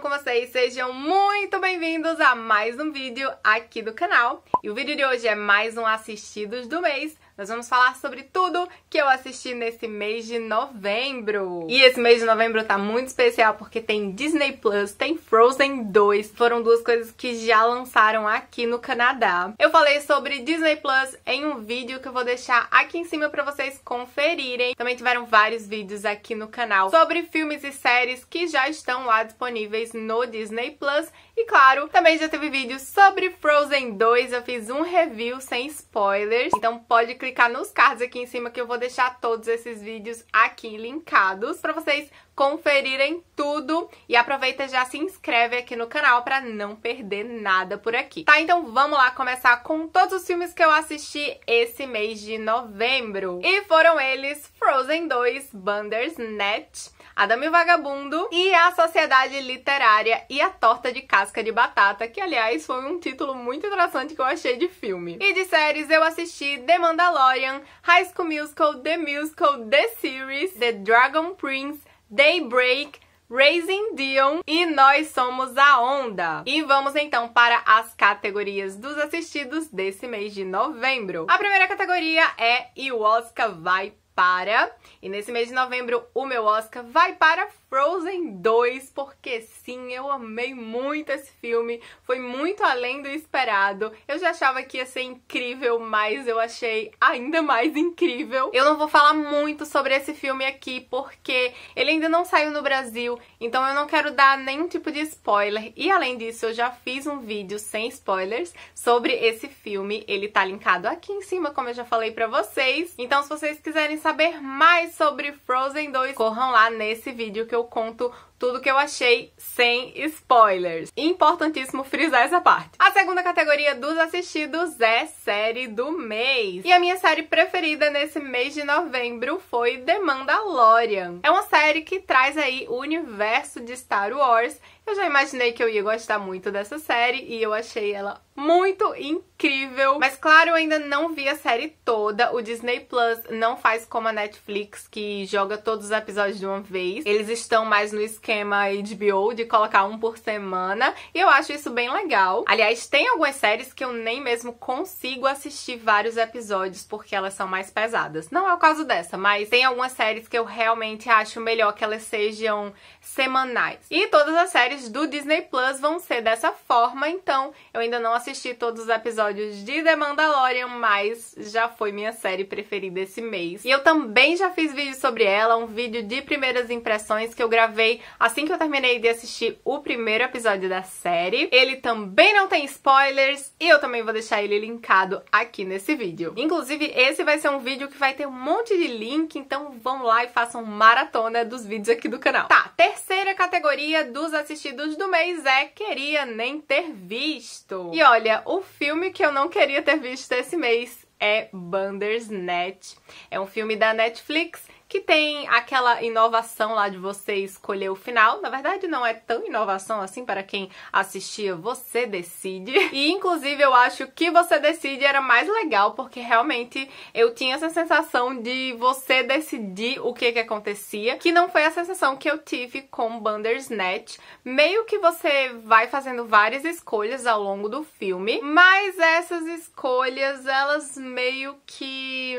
com vocês? Sejam muito bem-vindos a mais um vídeo aqui do canal. E o vídeo de hoje é mais um Assistidos do Mês, nós vamos falar sobre tudo que eu assisti nesse mês de novembro. E esse mês de novembro tá muito especial porque tem Disney Plus, tem Frozen 2. Foram duas coisas que já lançaram aqui no Canadá. Eu falei sobre Disney Plus em um vídeo que eu vou deixar aqui em cima pra vocês conferirem. Também tiveram vários vídeos aqui no canal sobre filmes e séries que já estão lá disponíveis no Disney Plus. E claro, também já teve vídeo sobre Frozen 2. Eu fiz um review sem spoilers. Então pode clicar clicar nos cards aqui em cima que eu vou deixar todos esses vídeos aqui linkados para vocês conferirem tudo e aproveita já se inscreve aqui no canal para não perder nada por aqui. Tá, então vamos lá começar com todos os filmes que eu assisti esse mês de novembro. E foram eles Frozen 2, Bandersnatch, Adam e o Vagabundo e A Sociedade Literária e a Torta de Casca de Batata, que aliás foi um título muito interessante que eu achei de filme. E de séries eu assisti The Mandalorian, High School Musical, The Musical, The Series, The Dragon Prince Daybreak, Raising Dion e nós somos a Onda. E vamos então para as categorias dos assistidos desse mês de novembro. A primeira categoria é E o Oscar vai para. E nesse mês de novembro, o meu Oscar vai para Frozen 2, porque sim, eu amei muito esse filme, foi muito além do esperado. Eu já achava que ia ser incrível, mas eu achei ainda mais incrível. Eu não vou falar muito sobre esse filme aqui, porque ele ainda não saiu no Brasil, então eu não quero dar nenhum tipo de spoiler. E além disso, eu já fiz um vídeo sem spoilers sobre esse filme, ele tá linkado aqui em cima, como eu já falei pra vocês. Então se vocês quiserem saber mais sobre Frozen 2, corram lá nesse vídeo que eu eu conto tudo que eu achei sem spoilers. Importantíssimo frisar essa parte. A segunda categoria dos assistidos é série do mês. E a minha série preferida nesse mês de novembro foi The Mandalorian. É uma série que traz aí o universo de Star Wars eu já imaginei que eu ia gostar muito dessa série e eu achei ela muito incrível. Mas claro, eu ainda não vi a série toda. O Disney Plus não faz como a Netflix, que joga todos os episódios de uma vez. Eles estão mais no esquema esquema HBO de colocar um por semana, e eu acho isso bem legal. Aliás, tem algumas séries que eu nem mesmo consigo assistir vários episódios porque elas são mais pesadas. Não é o caso dessa, mas tem algumas séries que eu realmente acho melhor que elas sejam semanais. E todas as séries do Disney Plus vão ser dessa forma, então eu ainda não assisti todos os episódios de The Mandalorian, mas já foi minha série preferida esse mês. E eu também já fiz vídeo sobre ela, um vídeo de primeiras impressões que eu gravei assim que eu terminei de assistir o primeiro episódio da série. Ele também não tem spoilers e eu também vou deixar ele linkado aqui nesse vídeo. Inclusive, esse vai ser um vídeo que vai ter um monte de link, então vão lá e façam maratona dos vídeos aqui do canal. Tá, terceira categoria dos assistidos do mês é Queria Nem Ter Visto. E olha, o filme que eu não queria ter visto esse mês é Bandersnatch. É um filme da Netflix que tem aquela inovação lá de você escolher o final. Na verdade, não é tão inovação assim para quem assistia Você Decide. E, inclusive, eu acho que Você Decide era mais legal, porque realmente eu tinha essa sensação de você decidir o que que acontecia, que não foi a sensação que eu tive com Bandersnatch. Meio que você vai fazendo várias escolhas ao longo do filme, mas essas escolhas, elas meio que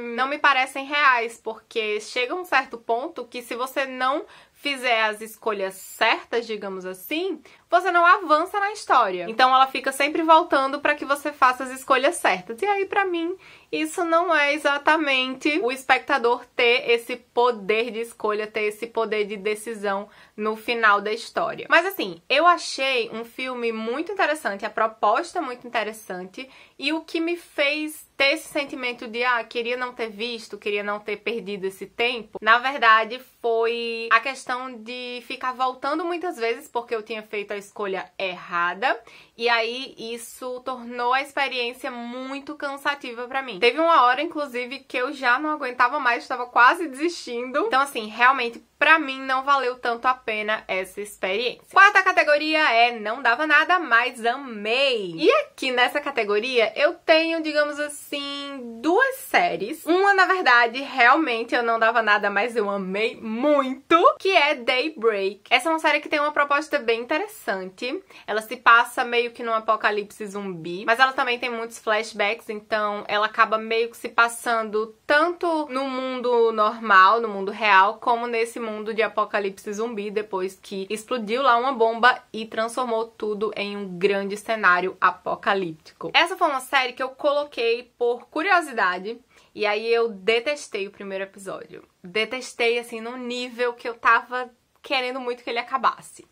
não me parecem reais, porque chega um certo ponto que se você não fizer as escolhas certas, digamos assim, você não avança na história. Então ela fica sempre voltando para que você faça as escolhas certas. E aí, para mim, isso não é exatamente o espectador ter esse poder de escolha, ter esse poder de decisão no final da história. Mas assim, eu achei um filme muito interessante, a proposta é muito interessante e o que me fez ter esse sentimento de ah, queria não ter visto, queria não ter perdido esse tempo, na verdade foi a questão de ficar voltando muitas vezes porque eu tinha feito a escolha errada e aí isso tornou a experiência muito cansativa para mim. Teve uma hora, inclusive, que eu já não aguentava mais, estava quase desistindo. Então, assim, realmente Pra mim, não valeu tanto a pena essa experiência. Quarta categoria é não dava nada, mas amei. E aqui nessa categoria, eu tenho, digamos assim, duas séries. Uma, na verdade, realmente eu não dava nada, mas eu amei muito, que é Daybreak. Essa é uma série que tem uma proposta bem interessante. Ela se passa meio que num apocalipse zumbi, mas ela também tem muitos flashbacks, então ela acaba meio que se passando tanto no mundo normal, no mundo real, como nesse mundo mundo de apocalipse zumbi depois que explodiu lá uma bomba e transformou tudo em um grande cenário apocalíptico. Essa foi uma série que eu coloquei por curiosidade e aí eu detestei o primeiro episódio. Detestei assim num nível que eu tava querendo muito que ele acabasse.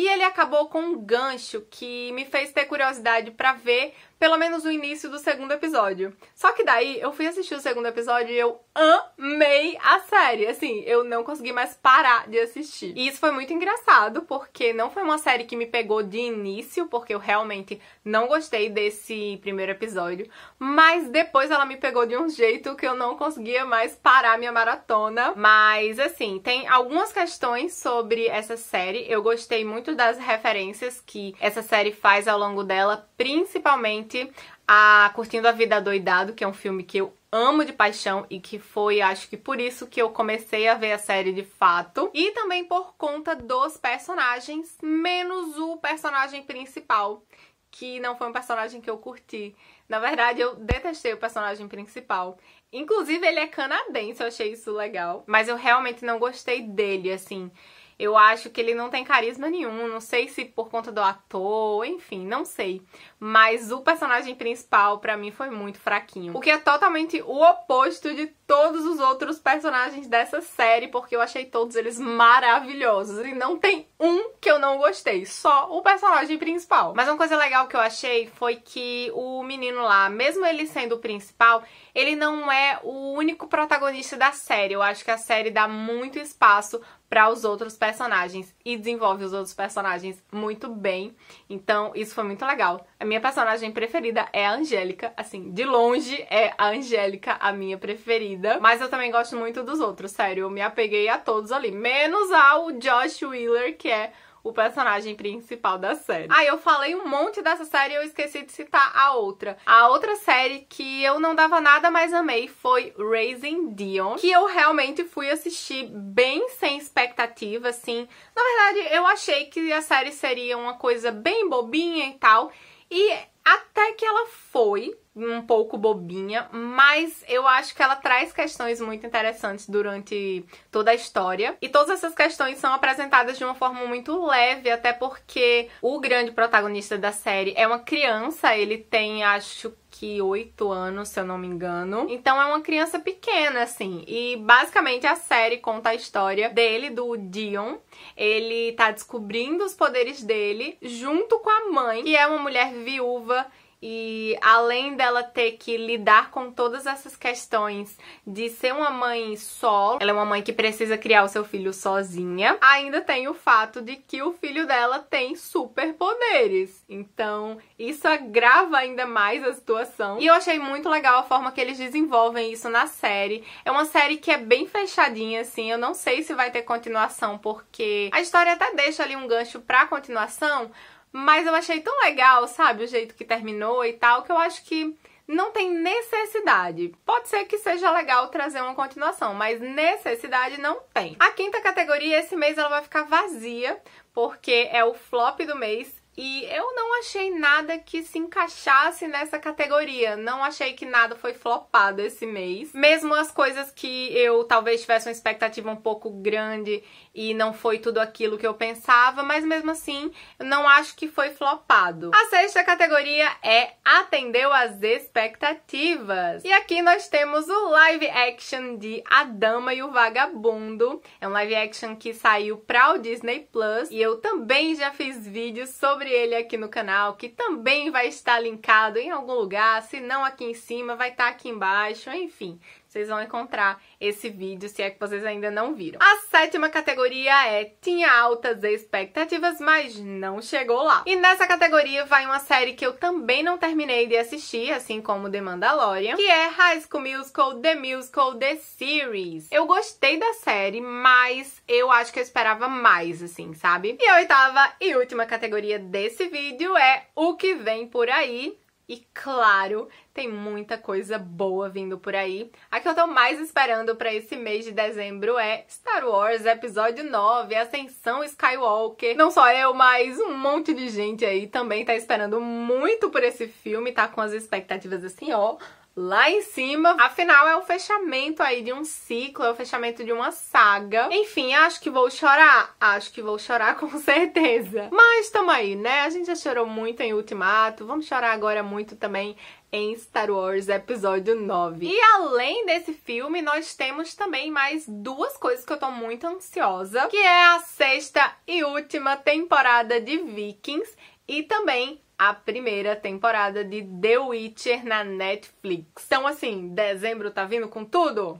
E ele acabou com um gancho que me fez ter curiosidade para ver pelo menos o início do segundo episódio. Só que daí eu fui assistir o segundo episódio e eu amei a série. Assim, eu não consegui mais parar de assistir. E isso foi muito engraçado, porque não foi uma série que me pegou de início, porque eu realmente não gostei desse primeiro episódio. Mas depois ela me pegou de um jeito que eu não conseguia mais parar minha maratona. Mas assim, tem algumas questões sobre essa série. Eu gostei muito muito das referências que essa série faz ao longo dela, principalmente a Curtindo a Vida Doidado, que é um filme que eu amo de paixão e que foi, acho que por isso que eu comecei a ver a série de fato. E também por conta dos personagens, menos o personagem principal, que não foi um personagem que eu curti. Na verdade, eu detestei o personagem principal. Inclusive, ele é canadense, eu achei isso legal. Mas eu realmente não gostei dele, assim. Eu acho que ele não tem carisma nenhum, não sei se por conta do ator, enfim, não sei. Mas o personagem principal para mim foi muito fraquinho. O que é totalmente o oposto de todos os outros personagens dessa série, porque eu achei todos eles maravilhosos e não tem um que eu não gostei, só o personagem principal. Mas uma coisa legal que eu achei foi que o menino lá, mesmo ele sendo o principal, ele não é o único protagonista da série. Eu acho que a série dá muito espaço para os outros personagens e desenvolve os outros personagens muito bem. Então, isso foi muito legal. A minha personagem preferida é a Angélica, assim, de longe é a Angélica a minha preferida, mas eu também gosto muito dos outros, sério, eu me apeguei a todos ali, menos ao Josh Wheeler, que é o personagem principal da série. Ah, eu falei um monte dessa série e eu esqueci de citar a outra. A outra série que eu não dava nada, mais amei foi Raising Dion, que eu realmente fui assistir bem sem expectativa, assim. Na verdade, eu achei que a série seria uma coisa bem bobinha e tal. E até que ela foi um pouco bobinha, mas eu acho que ela traz questões muito interessantes durante toda a história. E todas essas questões são apresentadas de uma forma muito leve, até porque o grande protagonista da série é uma criança, ele tem, acho que oito anos, se eu não me engano. Então é uma criança pequena, assim. E basicamente a série conta a história dele, do Dion. Ele tá descobrindo os poderes dele junto com a mãe, que é uma mulher viúva e além dela ter que lidar com todas essas questões de ser uma mãe solo, ela é uma mãe que precisa criar o seu filho sozinha, ainda tem o fato de que o filho dela tem superpoderes. Então, isso agrava ainda mais a situação. E eu achei muito legal a forma que eles desenvolvem isso na série. É uma série que é bem fechadinha, assim. Eu não sei se vai ter continuação, porque a história até deixa ali um gancho pra continuação, mas eu achei tão legal, sabe, o jeito que terminou e tal, que eu acho que não tem necessidade. Pode ser que seja legal trazer uma continuação, mas necessidade não tem. A quinta categoria, esse mês ela vai ficar vazia, porque é o flop do mês e eu não achei nada que se encaixasse nessa categoria. Não achei que nada foi flopado esse mês. Mesmo as coisas que eu talvez tivesse uma expectativa um pouco grande e não foi tudo aquilo que eu pensava, mas mesmo assim, não acho que foi flopado. A sexta categoria é atendeu às expectativas. E aqui nós temos o live action de A Dama e o Vagabundo. É um live action que saiu para o Disney Plus e eu também já fiz vídeos sobre sobre ele aqui no canal, que também vai estar linkado em algum lugar, se não aqui em cima, vai estar aqui embaixo, enfim. Vocês vão encontrar esse vídeo se é que vocês ainda não viram. A sétima categoria é tinha altas expectativas, mas não chegou lá. E nessa categoria vai uma série que eu também não terminei de assistir, assim como The Mandalorian, que é High School Musical, The Musical, The Series. Eu gostei da série, mas eu acho que eu esperava mais, assim, sabe? E a oitava e última categoria desse vídeo é o que vem por aí, e claro, tem muita coisa boa vindo por aí. A que eu tô mais esperando para esse mês de dezembro é Star Wars Episódio 9, Ascensão Skywalker. Não só eu, mas um monte de gente aí também tá esperando muito por esse filme, tá com as expectativas assim, ó, lá em cima. Afinal, é o fechamento aí de um ciclo, é o fechamento de uma saga. Enfim, acho que vou chorar. Acho que vou chorar com certeza. Mas tamo aí, né? A gente já chorou muito em Ultimato, vamos chorar agora muito também em Star Wars Episódio 9. E além desse filme, nós temos também mais duas coisas que eu tô muito ansiosa, que é a sexta e última temporada de Vikings e também a primeira temporada de The Witcher na Netflix. Então, assim, dezembro tá vindo com tudo?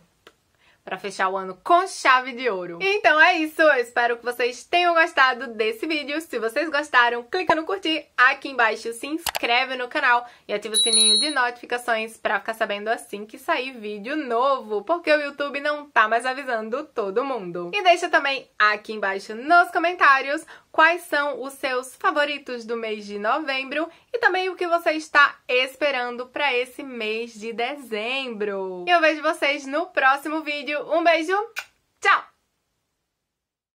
para fechar o ano com chave de ouro. Então é isso, eu espero que vocês tenham gostado desse vídeo. Se vocês gostaram, clica no curtir aqui embaixo, se inscreve no canal e ativa o sininho de notificações para ficar sabendo assim que sair vídeo novo, porque o YouTube não tá mais avisando todo mundo. E deixa também aqui embaixo nos comentários quais são os seus favoritos do mês de novembro e também o que você está esperando para esse mês de dezembro. Eu vejo vocês no próximo vídeo. Um beijo, tchau!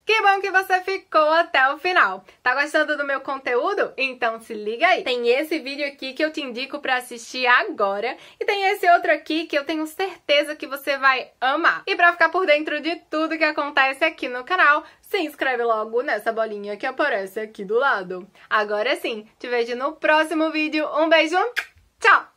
Que bom que você ficou até o final. Tá gostando do meu conteúdo? Então se liga aí. Tem esse vídeo aqui que eu te indico para assistir agora e tem esse outro aqui que eu tenho certeza que você vai amar. E para ficar por dentro de tudo que acontece aqui no canal, se inscreve logo nessa bolinha que aparece aqui do lado. Agora sim, te vejo no próximo vídeo. Um beijo, tchau.